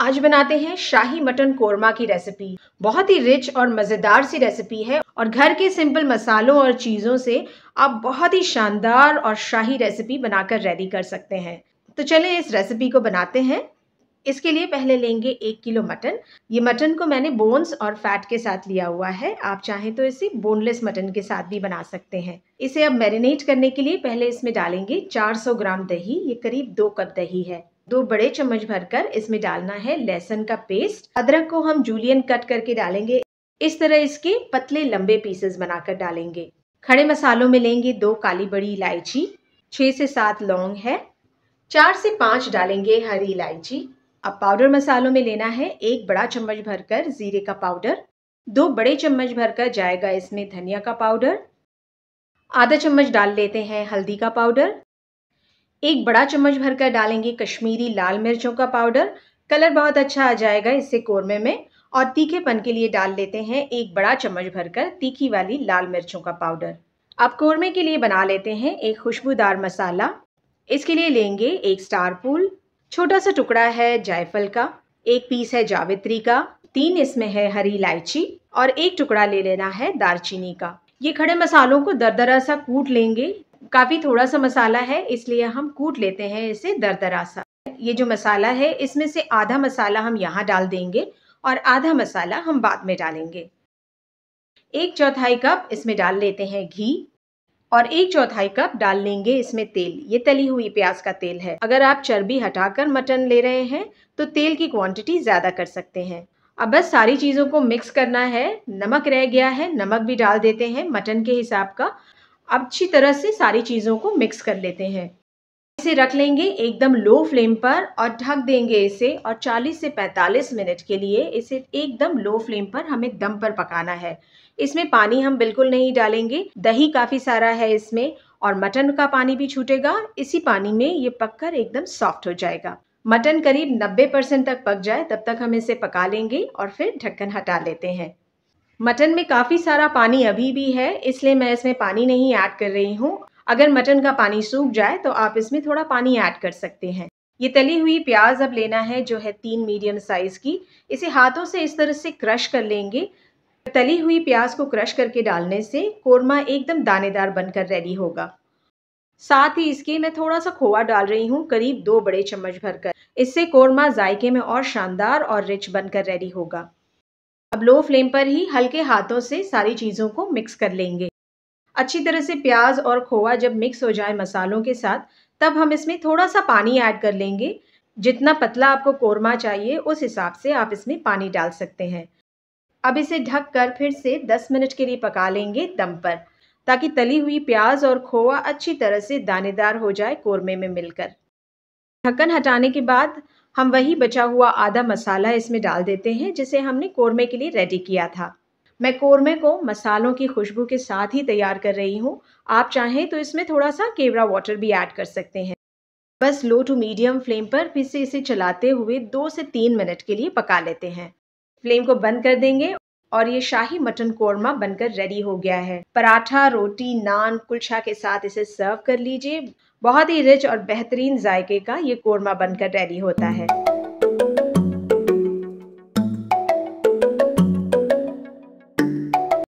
आज बनाते हैं शाही मटन कोरमा की रेसिपी बहुत ही रिच और मज़ेदार सी रेसिपी है और घर के सिंपल मसालों और चीज़ों से आप बहुत ही शानदार और शाही रेसिपी बनाकर रेडी कर सकते हैं तो चलें इस रेसिपी को बनाते हैं इसके लिए पहले लेंगे एक किलो मटन ये मटन को मैंने बोन्स और फैट के साथ लिया हुआ है आप चाहें तो इसे बोनलेस मटन के साथ भी बना सकते हैं इसे अब मैरिनेट करने के लिए पहले इसमें डालेंगे 400 ग्राम दही ये करीब दो कप दही है दो बड़े चम्मच भरकर इसमें डालना है लहसुन का पेस्ट अदरक को हम जूलियन कट करके डालेंगे इस तरह इसके पतले लंबे पीसेस बनाकर डालेंगे खड़े मसालों में लेंगे दो काली बड़ी इलायची छः से सात लौंग है चार से पाँच डालेंगे हरी इलायची अब पाउडर मसालों में लेना है एक बड़ा चम्मच भरकर जीरे का पाउडर दो बड़े चम्मच भरकर जाएगा इसमें धनिया का पाउडर आधा चम्मच डाल लेते हैं हल्दी का पाउडर एक बड़ा चम्मच भरकर डालेंगे कश्मीरी लाल मिर्चों का पाउडर कलर बहुत अच्छा आ जाएगा इससे कोरमे में और तीखेपन के लिए डाल लेते हैं एक बड़ा चम्मच भरकर तीखी वाली लाल मिर्चों का पाउडर अब कोरमे के लिए बना लेते हैं एक खुशबूदार मसाला इसके लिए लेंगे एक स्टार फूल छोटा सा टुकड़ा है जायफल का एक पीस है जावित्री का तीन इसमें है हरी इलायची और एक टुकड़ा ले लेना है दालचीनी का ये खड़े मसालों को दरदरा सा कूट लेंगे काफ़ी थोड़ा सा मसाला है इसलिए हम कूट लेते हैं इसे दरदरा सा ये जो मसाला है इसमें से आधा मसाला हम यहाँ डाल देंगे और आधा मसाला हम बाद में डालेंगे एक चौथाई कप इसमें डाल लेते हैं घी और एक चौथाई कप डाल लेंगे इसमें तेल ये तली हुई प्याज का तेल है अगर आप चर्बी हटाकर मटन ले रहे हैं तो तेल की क्वांटिटी ज़्यादा कर सकते हैं अब बस सारी चीज़ों को मिक्स करना है नमक रह गया है नमक भी डाल देते हैं मटन के हिसाब का अब अच्छी तरह से सारी चीज़ों को मिक्स कर लेते हैं इसे रख लेंगे एकदम लो फ्लेम पर और ढक देंगे इसे और 40 से 45 मिनट के लिए इसे एकदम लो फ्लेम पर हमें दम पर पकाना है इसमें पानी हम बिल्कुल नहीं डालेंगे दही काफ़ी सारा है इसमें और मटन का पानी भी छूटेगा इसी पानी में ये पककर एकदम सॉफ्ट हो जाएगा मटन करीब 90 परसेंट तक पक जाए तब तक हम इसे पका लेंगे और फिर ढक्कन हटा लेते हैं मटन में काफ़ी सारा पानी अभी भी है इसलिए मैं इसमें पानी नहीं ऐड कर रही हूँ अगर मटन का पानी सूख जाए तो आप इसमें थोड़ा पानी ऐड कर सकते हैं ये तली हुई प्याज अब लेना है जो है तीन मीडियम साइज़ की इसे हाथों से इस तरह से क्रश कर लेंगे तली हुई प्याज को क्रश करके डालने से कोरमा एकदम दानेदार बनकर रेडी होगा साथ ही इसके मैं थोड़ा सा खोआ डाल रही हूँ करीब दो बड़े चम्मच भरकर इससे कोरमा जायके में और शानदार और रिच बनकर रेडी होगा अब लो फ्लेम पर ही हल्के हाथों से सारी चीज़ों को मिक्स कर लेंगे अच्छी तरह से प्याज और खोआ जब मिक्स हो जाए मसालों के साथ तब हम इसमें थोड़ा सा पानी ऐड कर लेंगे जितना पतला आपको कोरमा चाहिए उस हिसाब से आप इसमें पानी डाल सकते हैं अब इसे ढक कर फिर से 10 मिनट के लिए पका लेंगे दम पर ताकि तली हुई प्याज और खोआ अच्छी तरह से दानेदार हो जाए कोरमे में मिलकर ढक्कन हटाने के बाद हम वही बचा हुआ आधा मसाला इसमें डाल देते हैं जिसे हमने कोरमे के लिए रेडी किया था मैं कोरमे को मसालों की खुशबू के साथ ही तैयार कर रही हूँ आप चाहें तो इसमें थोड़ा सा केवरा वाटर भी ऐड कर सकते हैं बस लो टू मीडियम फ्लेम पर फिर से इसे चलाते हुए दो से तीन मिनट के लिए पका लेते हैं फ्लेम को बंद कर देंगे और ये शाही मटन कोरमा बनकर रेडी हो गया है पराठा रोटी नान कुलछा के साथ इसे सर्व कर लीजिए बहुत ही रिच और बेहतरीन जायके का ये कोरमा बनकर रेडी होता है